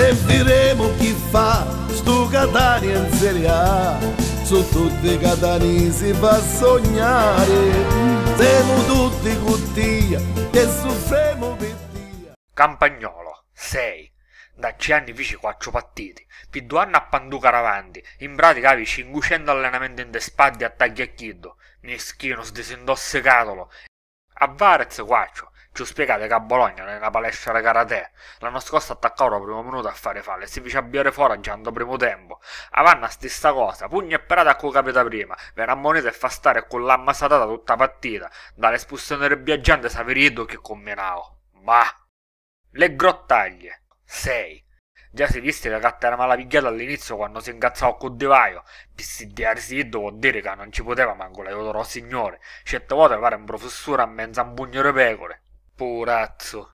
e diremo chi fa sto Catania in Serie A su tutti i catanisi fa sognare siamo tutti cuttia e soffriamo per dia Campagnolo 6 da 10 anni vici 4 partiti, più due anni a panducara avanti, in pratica vi 500 allenamenti in despaddi a tagliacchido, mischino sdisindosse catolo, a Varez 4, ci spiegate che a Bologna, non è nella palestra di karate, l'anno scorso attaccavano al primo minuto a fare falle e si fece abbiare foraggiando primo tempo. Avanna stessa cosa, pugno e parata a cui capita prima, verrà moneta e fa stare con l'ammasatata tutta partita, dall'espulsione del viaggiante Saveredo che combinavo. Bah! Le grottaglie. 6. Già si viste la era malavigliata all'inizio quando si incazzava con Devaio. Pissidiarsi vuol dire che non ci poteva manco l'aiuto signore. Certe volte pare un professore a mezzo a bugnere pecore. Purazzo.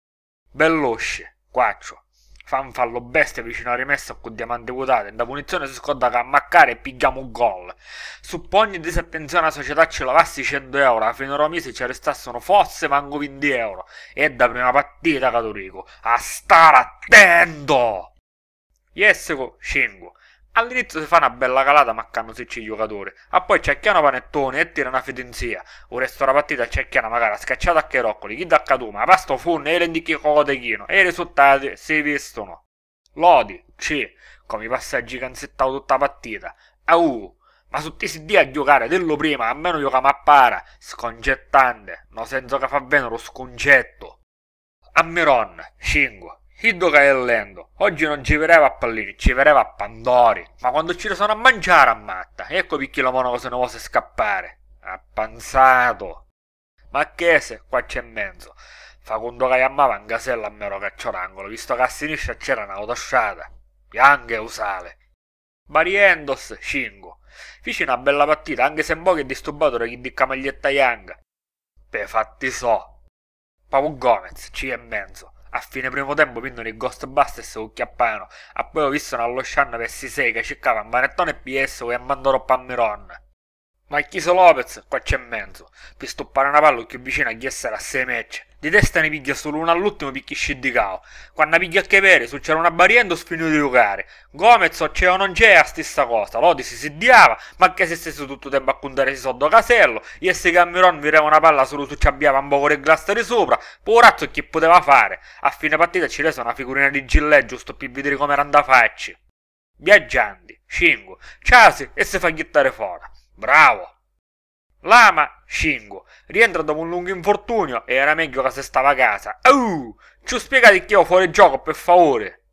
Bellosce, quaccio. Fanfallo bestia vicino alla rimessa con diamante vuotato. Da punizione si scorda che ammaccare e pigliamo un gol. Supponi di disattenzione alla società ce lavassi 100 euro. A fine romisi ci restassero forse manco 20 euro. E da prima partita, Catorico. A stare attento! Yesseco 5. All'inizio si fa una bella calata mancano 16 giocatori, a poi c'è Chiano Panettone e tira una fidenzia. O resto la partita c'è Chiano magari scacciata a Cheroccoli, chi da Caduma, Pasto Funne e Lendicchi cotechino. e i risultati si vestono. Lodi, ci, come i passaggi canzettavo tutta la partita. Au, ma su ti si dia a giocare dello prima, a meno gioca mappara, scongettante, no senso che fa bene lo scongetto. Ammiron, 5, Hiddoka e Lendo, oggi non ci vereva a pallini, ci vereva a pandori, ma quando ci sono a mangiare a matta, ecco perché la monaco se ne vuole scappare. Appanzato. pensato. Ma che se, qua c'è mezzo. Fa quando che ammava un gasello a mero cacciorangolo, visto che a sinistra c'era una autosciata. Piange usale. Bariendos, cingo. Fici una bella partita, anche se un po' che disturbato da chi dica maglietta Yang. Pe fatti so. Papu Gomez, ci e mezzo a fine primo tempo vindono i Ghostbusters con Chiappano, a poi ho visto allo Shan versi 6 che cercava Manettone e PS che mandano Pammiron. Ma Chiso Lopez qua c'è mezzo, per stoppare una palla più vicino a chi essere a 6 match, di testa ne piglia solo uno all'ultimo perché di cao. Quando piglia a chevere, se c'era una barriendo sfinito di giocare. Gomez o c'è o non c'è, è la stessa cosa. Lodi si diava, ma anche se stesso tutto tempo a contare si sotto casello. Jesse Cameron virava una palla solo su ci abbiamo un po' di glastare sopra. Poverazzo che poteva fare? A fine partita ci resa una figurina di Gillè giusto per vedere come era andata facci. Viaggianti, 5, ciasi e si fa ghittare fuori. Bravo! Lama Shingo rientra dopo un lungo infortunio e era meglio che se stava a casa. Uh, ci ho spiegato che io fuori gioco, per favore.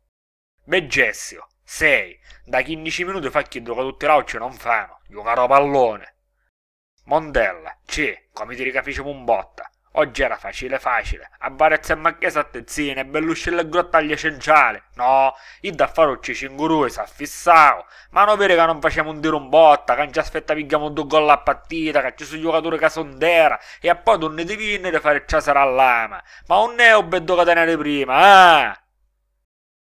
Beggessio, sei. Da 15 minuti fa che gioca tutti i rauci non fanno. caro pallone. Mondella, C. Come ti ricapisce un botta. Oggi era facile facile, a Varezza e Macchiesa a Tezzine, Belluscella e Grotta agli Cenciali. No, io da fare ci cingurue, s'affissavo. Ma non vero che non facciamo un tiro un botta, che non ci aspetta pigliamo due gol a partita, che ci sono giocatori che sono dera, e poi non ne devi di fare ciasera all'ama. Ma un neo beddo che tenere prima, ah!